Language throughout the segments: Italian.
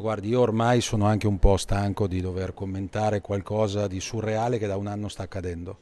Guardi, io ormai sono anche un po' stanco di dover commentare qualcosa di surreale che da un anno sta accadendo.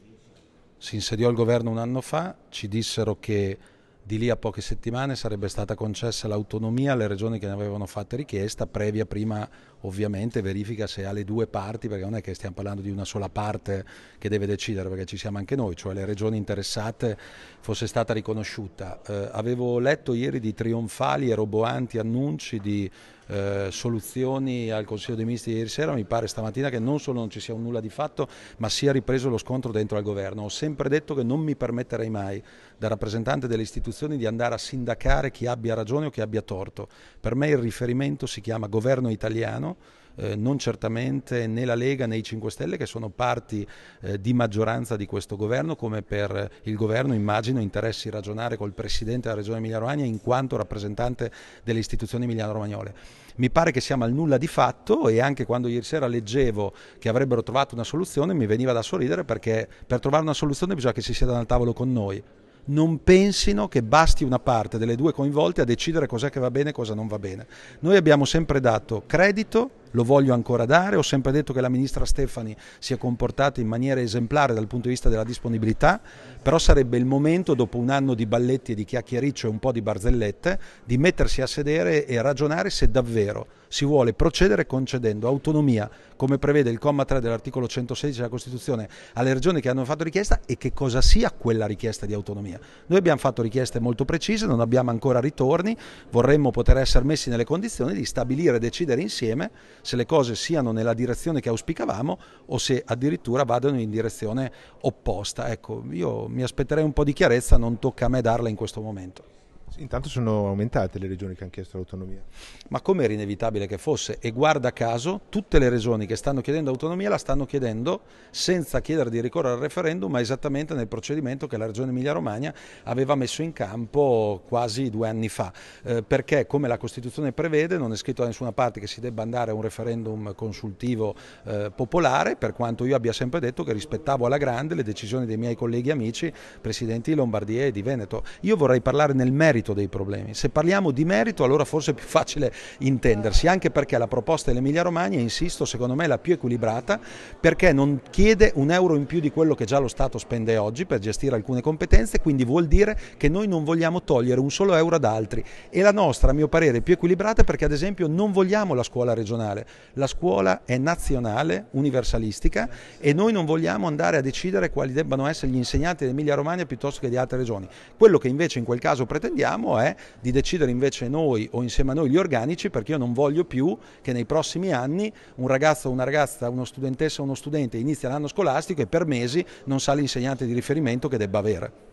Si insediò il governo un anno fa, ci dissero che di lì a poche settimane sarebbe stata concessa l'autonomia alle regioni che ne avevano fatte richiesta, previa prima ovviamente verifica se ha le due parti, perché non è che stiamo parlando di una sola parte che deve decidere, perché ci siamo anche noi, cioè le regioni interessate fosse stata riconosciuta. Eh, avevo letto ieri di trionfali e roboanti annunci di eh, soluzioni al Consiglio dei Ministri ieri sera, mi pare stamattina che non solo non ci sia un nulla di fatto, ma sia ripreso lo scontro dentro al governo. Ho sempre detto che non mi permetterei mai da rappresentante delle istituzioni di andare a sindacare chi abbia ragione o chi abbia torto. Per me il riferimento si chiama governo italiano eh, non certamente né la Lega né i 5 Stelle che sono parti eh, di maggioranza di questo governo, come per il governo immagino interessi ragionare col Presidente della Regione Emilia-Romagna in quanto rappresentante delle istituzioni emiliano-romagnole. Mi pare che siamo al nulla di fatto e anche quando ieri sera leggevo che avrebbero trovato una soluzione mi veniva da sorridere perché per trovare una soluzione bisogna che si siedano al tavolo con noi non pensino che basti una parte delle due coinvolte a decidere cos'è che va bene e cosa non va bene. Noi abbiamo sempre dato credito lo voglio ancora dare, ho sempre detto che la ministra Stefani si è comportata in maniera esemplare dal punto di vista della disponibilità, però sarebbe il momento, dopo un anno di balletti e di chiacchiericcio e un po' di barzellette, di mettersi a sedere e ragionare se davvero si vuole procedere concedendo autonomia, come prevede il comma 3 dell'articolo 116 della Costituzione, alle regioni che hanno fatto richiesta e che cosa sia quella richiesta di autonomia. Noi abbiamo fatto richieste molto precise, non abbiamo ancora ritorni, vorremmo poter essere messi nelle condizioni di stabilire e decidere insieme se le cose siano nella direzione che auspicavamo o se addirittura vadano in direzione opposta. Ecco, io mi aspetterei un po' di chiarezza, non tocca a me darla in questo momento. Intanto sono aumentate le regioni che hanno chiesto l'autonomia. Ma come era inevitabile che fosse? E guarda caso, tutte le regioni che stanno chiedendo autonomia la stanno chiedendo senza chiedere di ricorrere al referendum, ma esattamente nel procedimento che la regione Emilia-Romagna aveva messo in campo quasi due anni fa. Eh, perché, come la Costituzione prevede, non è scritto da nessuna parte che si debba andare a un referendum consultivo eh, popolare, per quanto io abbia sempre detto che rispettavo alla grande le decisioni dei miei colleghi amici, presidenti di Lombardia e di Veneto. Io vorrei parlare nel merito merito dei problemi. Se parliamo di merito allora forse è più facile intendersi, anche perché la proposta dell'Emilia Romagna, insisto, secondo me è la più equilibrata perché non chiede un euro in più di quello che già lo Stato spende oggi per gestire alcune competenze, quindi vuol dire che noi non vogliamo togliere un solo euro ad altri e la nostra, a mio parere, è più equilibrata perché ad esempio non vogliamo la scuola regionale, la scuola è nazionale, universalistica e noi non vogliamo andare a decidere quali debbano essere gli insegnanti dell'Emilia Romagna piuttosto che di altre regioni. Quello che invece in quel caso pretendiamo chiediamo è eh, di decidere invece noi o insieme a noi gli organici perché io non voglio più che nei prossimi anni un ragazzo, o una ragazza, uno studentessa o uno studente inizia l'anno scolastico e per mesi non sa l'insegnante di riferimento che debba avere.